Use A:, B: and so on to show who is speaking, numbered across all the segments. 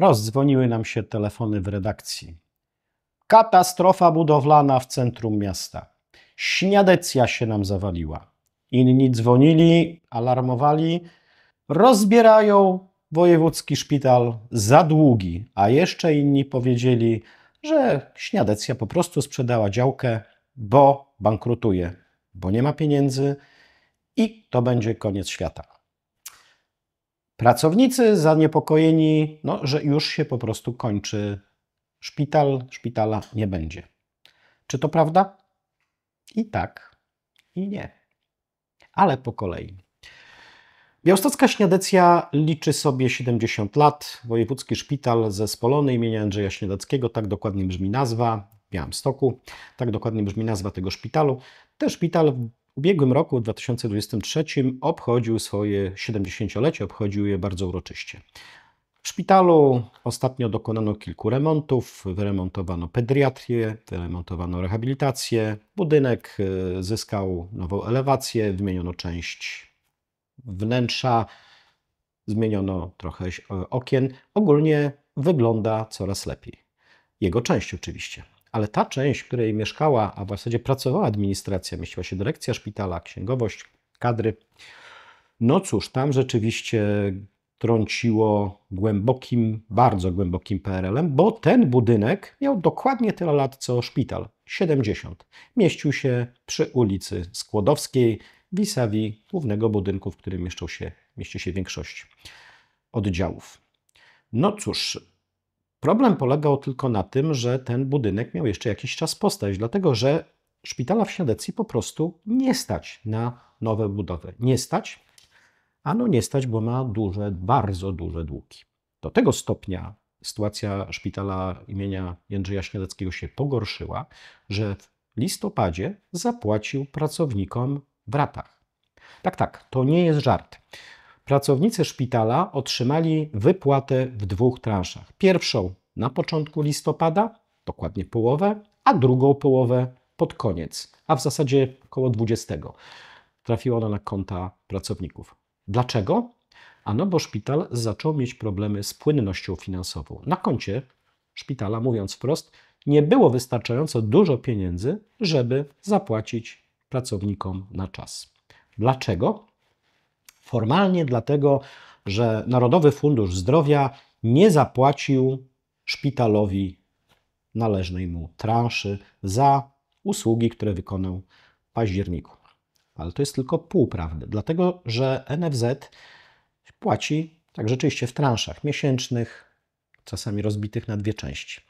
A: rozdzwoniły nam się telefony w redakcji. Katastrofa budowlana w centrum miasta. Śniadecja się nam zawaliła. Inni dzwonili, alarmowali. Rozbierają wojewódzki szpital za długi, a jeszcze inni powiedzieli, że śniadecja po prostu sprzedała działkę, bo bankrutuje, bo nie ma pieniędzy i to będzie koniec świata. Pracownicy zaniepokojeni, no, że już się po prostu kończy szpital, szpitala nie będzie. Czy to prawda? I tak, i nie. Ale po kolei. Białostocka Śniadecja liczy sobie 70 lat. Wojewódzki Szpital Zespolony imienia Andrzeja Śniadeckiego, tak dokładnie brzmi nazwa, w Białymstoku, tak dokładnie brzmi nazwa tego szpitalu. Ten szpital w ubiegłym roku, 2023, obchodził swoje 70-lecie, obchodził je bardzo uroczyście. W szpitalu ostatnio dokonano kilku remontów. Wyremontowano pediatrię, wyremontowano rehabilitację. Budynek e, zyskał nową elewację, wymieniono część wnętrza, zmieniono trochę e, okien. Ogólnie wygląda coraz lepiej. Jego część oczywiście ale ta część, w której mieszkała, a w zasadzie pracowała administracja, mieściła się dyrekcja szpitala, księgowość, kadry, no cóż, tam rzeczywiście trąciło głębokim, bardzo głębokim PRL-em, bo ten budynek miał dokładnie tyle lat co szpital 70. Mieścił się przy ulicy Skłodowskiej, vis-a-vis głównego budynku, w którym mieszczą się, mieści się większość oddziałów. No cóż, Problem polegał tylko na tym, że ten budynek miał jeszcze jakiś czas postać, dlatego że szpitala w Świadecji po prostu nie stać na nowe budowy. Nie stać, a no nie stać, bo ma duże, bardzo duże długi. Do tego stopnia sytuacja szpitala imienia Jędrzeja Śniadeckiego się pogorszyła, że w listopadzie zapłacił pracownikom w ratach. Tak, tak, to nie jest żart. Pracownicy szpitala otrzymali wypłatę w dwóch transzach. Pierwszą na początku listopada, dokładnie połowę, a drugą połowę pod koniec, a w zasadzie około 20. Trafiła ona na konta pracowników. Dlaczego? Ano bo szpital zaczął mieć problemy z płynnością finansową. Na koncie szpitala, mówiąc wprost, nie było wystarczająco dużo pieniędzy, żeby zapłacić pracownikom na czas. Dlaczego? Formalnie dlatego, że Narodowy Fundusz Zdrowia nie zapłacił szpitalowi należnej mu transzy za usługi, które wykonał w październiku. Ale to jest tylko półprawdy, prawdy, dlatego że NFZ płaci tak rzeczywiście w transzach miesięcznych, czasami rozbitych na dwie części.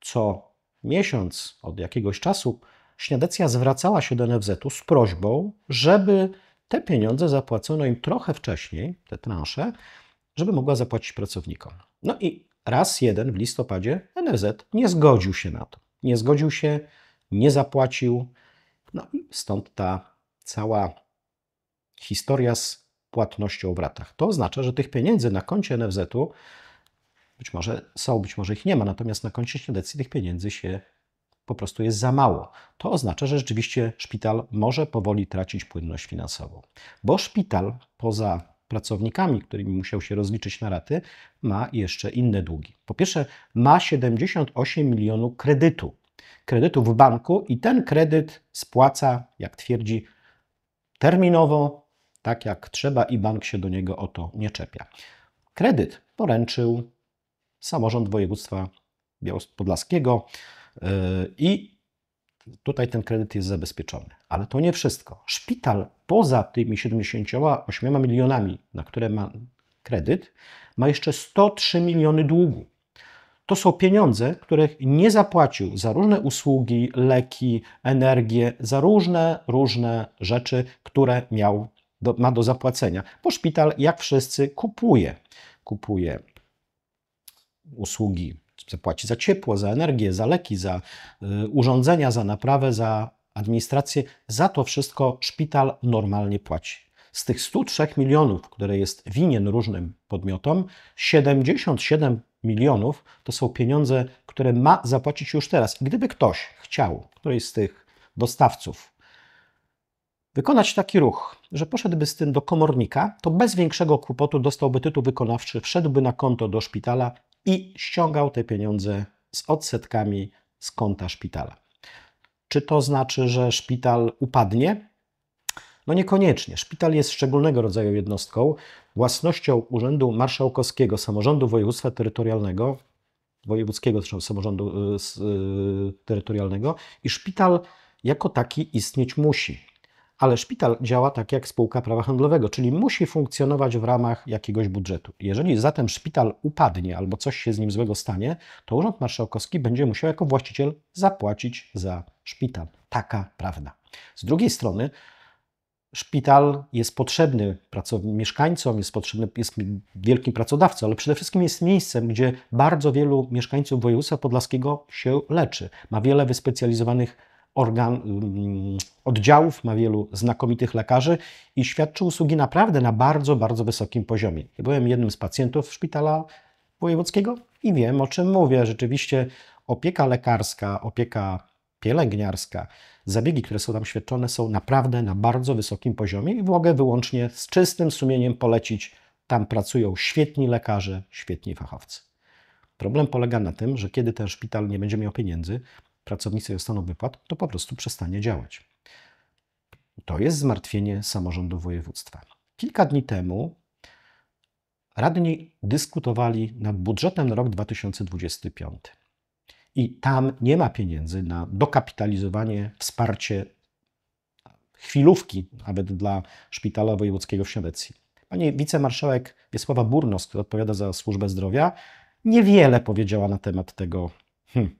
A: Co miesiąc od jakiegoś czasu Śniadecja zwracała się do NFZ-u z prośbą, żeby te pieniądze zapłacono im trochę wcześniej, te transze, żeby mogła zapłacić pracownikom. No i raz jeden w listopadzie NFZ nie zgodził się na to. Nie zgodził się, nie zapłacił. No i stąd ta cała historia z płatnością w ratach. To oznacza, że tych pieniędzy na koncie NFZ-u być może są, być może ich nie ma, natomiast na koncie śledecji tych pieniędzy się po prostu jest za mało. To oznacza, że rzeczywiście szpital może powoli tracić płynność finansową, bo szpital poza pracownikami, którymi musiał się rozliczyć na raty, ma jeszcze inne długi. Po pierwsze, ma 78 milionów kredytu. Kredytu w banku i ten kredyt spłaca, jak twierdzi, terminowo, tak jak trzeba, i bank się do niego o to nie czepia. Kredyt poręczył samorząd województwa podlaskiego i tutaj ten kredyt jest zabezpieczony. Ale to nie wszystko. Szpital poza tymi 78 milionami, na które ma kredyt, ma jeszcze 103 miliony długu. To są pieniądze, których nie zapłacił za różne usługi, leki, energię, za różne, różne rzeczy, które miał, do, ma do zapłacenia. Bo szpital, jak wszyscy, kupuje. Kupuje usługi płaci za ciepło, za energię, za leki, za y, urządzenia, za naprawę, za administrację. Za to wszystko szpital normalnie płaci. Z tych 103 milionów, które jest winien różnym podmiotom, 77 milionów to są pieniądze, które ma zapłacić już teraz. Gdyby ktoś chciał, któryś z tych dostawców, wykonać taki ruch, że poszedłby z tym do komornika, to bez większego kłopotu dostałby tytuł wykonawczy, wszedłby na konto do szpitala i ściągał te pieniądze z odsetkami z konta szpitala. Czy to znaczy, że szpital upadnie? No niekoniecznie. Szpital jest szczególnego rodzaju jednostką, własnością Urzędu Marszałkowskiego Samorządu Województwa Terytorialnego, Wojewódzkiego Samorządu y, y, Terytorialnego i szpital jako taki istnieć musi ale szpital działa tak jak spółka prawa handlowego, czyli musi funkcjonować w ramach jakiegoś budżetu. Jeżeli zatem szpital upadnie albo coś się z nim złego stanie, to Urząd Marszałkowski będzie musiał jako właściciel zapłacić za szpital. Taka prawda. Z drugiej strony, szpital jest potrzebny mieszkańcom, jest potrzebny jest wielkim pracodawcą, ale przede wszystkim jest miejscem, gdzie bardzo wielu mieszkańców województwa podlaskiego się leczy. Ma wiele wyspecjalizowanych organ, mm, oddziałów, ma wielu znakomitych lekarzy i świadczy usługi naprawdę na bardzo, bardzo wysokim poziomie. Byłem jednym z pacjentów szpitala wojewódzkiego i wiem o czym mówię. Rzeczywiście opieka lekarska, opieka pielęgniarska, zabiegi, które są tam świadczone, są naprawdę na bardzo wysokim poziomie i mogę wyłącznie z czystym sumieniem polecić. Tam pracują świetni lekarze, świetni fachowcy. Problem polega na tym, że kiedy ten szpital nie będzie miał pieniędzy, pracownicy dostaną wypłat, to po prostu przestanie działać. To jest zmartwienie samorządu województwa. Kilka dni temu radni dyskutowali nad budżetem na rok 2025. I tam nie ma pieniędzy na dokapitalizowanie, wsparcie chwilówki nawet dla Szpitala Wojewódzkiego w Siedlecji. Pani wicemarszałek Wiesława Burnos, która odpowiada za służbę zdrowia, niewiele powiedziała na temat tego hmm,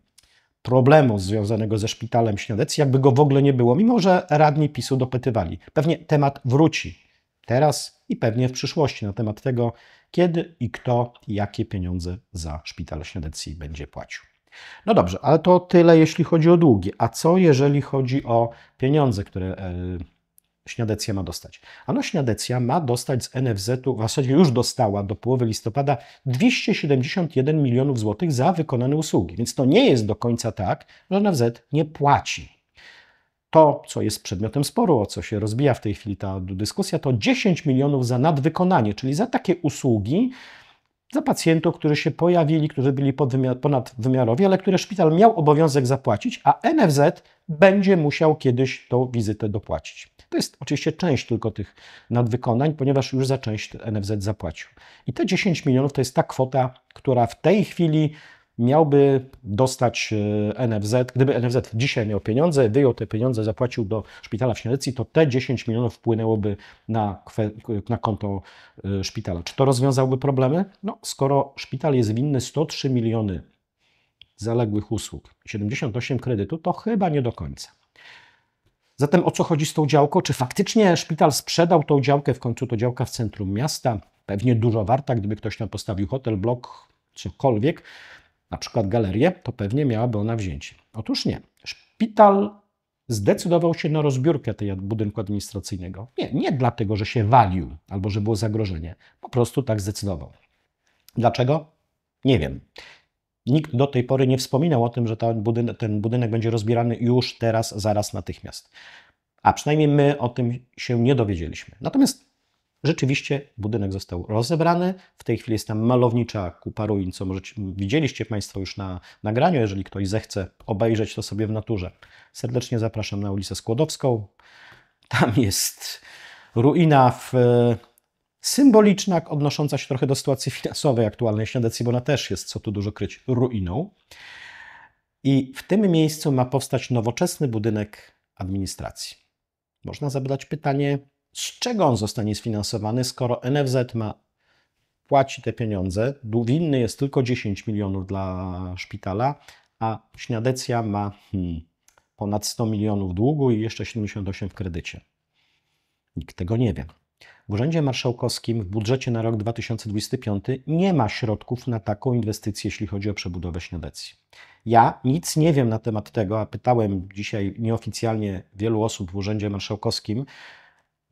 A: problemu związanego ze szpitalem Śniadec, jakby go w ogóle nie było, mimo że radni PiSu dopytywali. Pewnie temat wróci teraz i pewnie w przyszłości na temat tego, kiedy i kto jakie pieniądze za szpital Śniadecki będzie płacił. No dobrze, ale to tyle, jeśli chodzi o długi. A co jeżeli chodzi o pieniądze, które e, Śniadecja ma dostać. Ano Śniadecja ma dostać z NFZ-u, w zasadzie już dostała do połowy listopada 271 milionów złotych za wykonane usługi. Więc to nie jest do końca tak, że NFZ nie płaci. To, co jest przedmiotem sporu, o co się rozbija w tej chwili ta dyskusja, to 10 milionów za nadwykonanie, czyli za takie usługi, za pacjentów, którzy się pojawili, którzy byli ponad ponadwymiarowi, ale które szpital miał obowiązek zapłacić, a NFZ będzie musiał kiedyś tą wizytę dopłacić. To jest oczywiście część tylko tych nadwykonań, ponieważ już za część NFZ zapłacił. I te 10 milionów to jest ta kwota, która w tej chwili miałby dostać e, NFZ, gdyby NFZ dzisiaj miał pieniądze, wyjął te pieniądze, zapłacił do szpitala w Śnieżycy, to te 10 milionów wpłynęłoby na, na konto e, szpitala. Czy to rozwiązałby problemy? No, skoro szpital jest winny 103 miliony zaległych usług, 78 kredytu, to chyba nie do końca. Zatem o co chodzi z tą działką? Czy faktycznie szpital sprzedał tą działkę? W końcu to działka w centrum miasta, pewnie dużo warta, gdyby ktoś tam postawił hotel, blok, cokolwiek na przykład galerię, to pewnie miałaby ona wzięcie. Otóż nie. Szpital zdecydował się na rozbiórkę tego budynku administracyjnego. Nie, nie dlatego, że się walił albo że było zagrożenie. Po prostu tak zdecydował. Dlaczego? Nie wiem. Nikt do tej pory nie wspominał o tym, że ten budynek, ten budynek będzie rozbierany już teraz, zaraz, natychmiast. A przynajmniej my o tym się nie dowiedzieliśmy. Natomiast Rzeczywiście budynek został rozebrany. W tej chwili jest tam malownicza kupa ruin, co możecie, widzieliście Państwo już na nagraniu. Jeżeli ktoś zechce obejrzeć to sobie w naturze, serdecznie zapraszam na ulicę Skłodowską. Tam jest ruina w e, symboliczna, odnosząca się trochę do sytuacji finansowej aktualnej Śniadecji, bo ona też jest, co tu dużo kryć, ruiną. I w tym miejscu ma powstać nowoczesny budynek administracji. Można zadać pytanie, z czego on zostanie sfinansowany, skoro NFZ ma płaci te pieniądze, winny jest tylko 10 milionów dla szpitala, a Śniadecja ma hmm, ponad 100 milionów długu i jeszcze 78 w kredycie. Nikt tego nie wie. W Urzędzie Marszałkowskim w budżecie na rok 2025 nie ma środków na taką inwestycję, jeśli chodzi o przebudowę Śniadecji. Ja nic nie wiem na temat tego, a pytałem dzisiaj nieoficjalnie wielu osób w Urzędzie Marszałkowskim,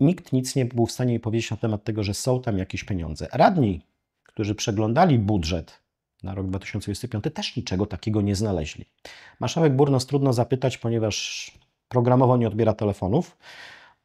A: nikt nic nie był w stanie jej powiedzieć na temat tego, że są tam jakieś pieniądze. Radni, którzy przeglądali budżet na rok 2025, też niczego takiego nie znaleźli. Marszałek Burnos trudno zapytać, ponieważ programowo nie odbiera telefonów,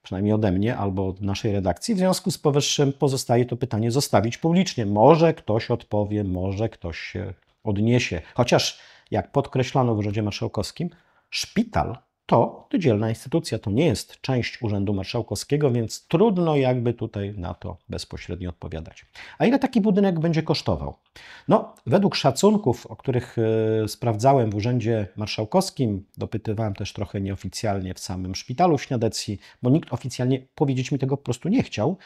A: przynajmniej ode mnie albo od naszej redakcji. W związku z powyższym pozostaje to pytanie zostawić publicznie. Może ktoś odpowie, może ktoś się odniesie. Chociaż, jak podkreślano w urzędzie marszałkowskim, szpital to, to dzielna instytucja, to nie jest część Urzędu Marszałkowskiego, więc trudno jakby tutaj na to bezpośrednio odpowiadać. A ile taki budynek będzie kosztował? No, według szacunków, o których e, sprawdzałem w Urzędzie Marszałkowskim, dopytywałem też trochę nieoficjalnie w samym szpitalu w Śniadecji, bo nikt oficjalnie powiedzieć mi tego po prostu nie chciał,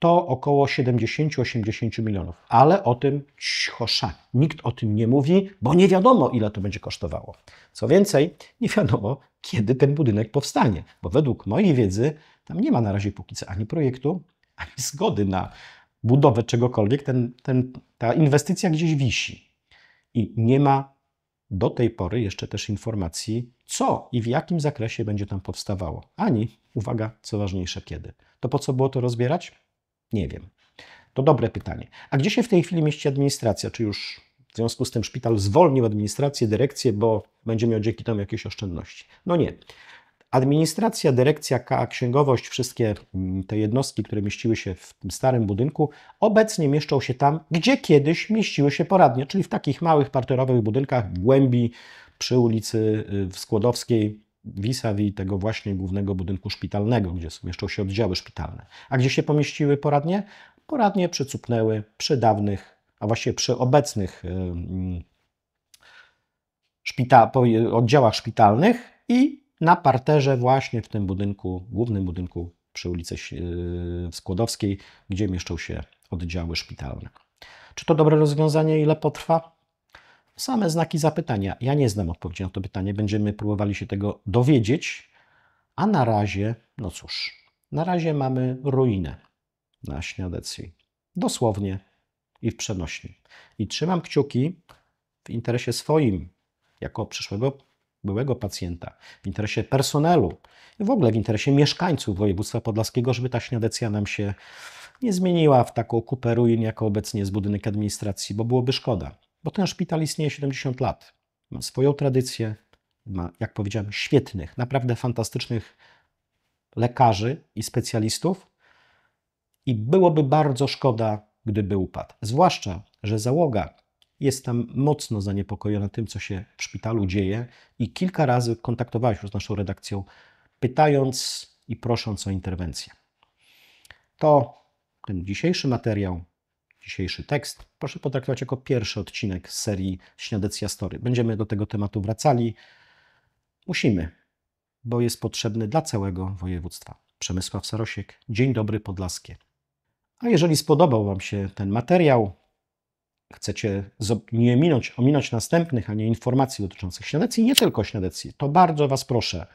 A: to około 70-80 milionów. Ale o tym cichosza. Nikt o tym nie mówi, bo nie wiadomo, ile to będzie kosztowało. Co więcej, nie wiadomo, kiedy ten budynek powstanie, bo według mojej wiedzy tam nie ma na razie póki co ani projektu, ani zgody na budowę czegokolwiek. Ten, ten, ta inwestycja gdzieś wisi i nie ma do tej pory jeszcze też informacji, co i w jakim zakresie będzie tam powstawało, ani, uwaga, co ważniejsze, kiedy. To po co było to rozbierać? Nie wiem. To dobre pytanie. A gdzie się w tej chwili mieści administracja? Czy już w związku z tym szpital zwolnił administrację, dyrekcję, bo będzie miał dzięki temu jakieś oszczędności? No nie. Administracja, dyrekcja, księgowość, wszystkie mm, te jednostki, które mieściły się w tym starym budynku, obecnie mieszczą się tam, gdzie kiedyś mieściły się poradnie, czyli w takich małych parterowych budynkach w głębi przy ulicy y, Skłodowskiej, vis-a-vis tego właśnie głównego budynku szpitalnego, gdzie mieszczą się oddziały szpitalne. A gdzie się pomieściły poradnie? Poradnie przycupnęły przy dawnych, a właściwie przy obecnych szpita oddziałach szpitalnych i na parterze właśnie w tym budynku, głównym budynku przy ulicy y, Skłodowskiej, gdzie mieszczą się oddziały szpitalne. Czy to dobre rozwiązanie? Ile potrwa? same znaki zapytania. Ja nie znam odpowiedzi na to pytanie, będziemy próbowali się tego dowiedzieć, a na razie, no cóż, na razie mamy ruinę na Śniadecji. Dosłownie i w przenośni. I trzymam kciuki w interesie swoim, jako przyszłego byłego pacjenta, w interesie personelu, w ogóle w interesie mieszkańców województwa podlaskiego, żeby ta Śniadecja nam się nie zmieniła w taką kupę ruin, obecnie jest budynek administracji, bo byłoby szkoda bo ten szpital istnieje 70 lat. Ma swoją tradycję, ma, jak powiedziałem, świetnych, naprawdę fantastycznych lekarzy i specjalistów. I byłoby bardzo szkoda, gdyby upadł. Zwłaszcza, że załoga jest tam mocno zaniepokojona tym, co się w szpitalu dzieje, i kilka razy kontaktowała się z naszą redakcją, pytając i prosząc o interwencję. To ten dzisiejszy materiał dzisiejszy tekst, proszę potraktować jako pierwszy odcinek z serii Śniadecja Story. Będziemy do tego tematu wracali. Musimy, bo jest potrzebny dla całego województwa. Przemysław Sarosiek, Dzień Dobry Podlaskie. A jeżeli spodobał Wam się ten materiał, chcecie nie minąć, ominąć następnych, a nie informacji dotyczących śniadecji, nie tylko śniadecji, to bardzo Was proszę,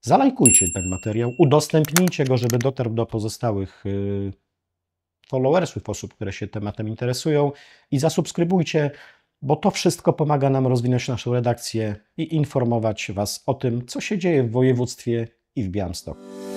A: zalajkujcie ten materiał, udostępnijcie go, żeby dotarł do pozostałych y, followersów, osób, które się tematem interesują i zasubskrybujcie, bo to wszystko pomaga nam rozwinąć naszą redakcję i informować Was o tym, co się dzieje w województwie i w Białymstoku.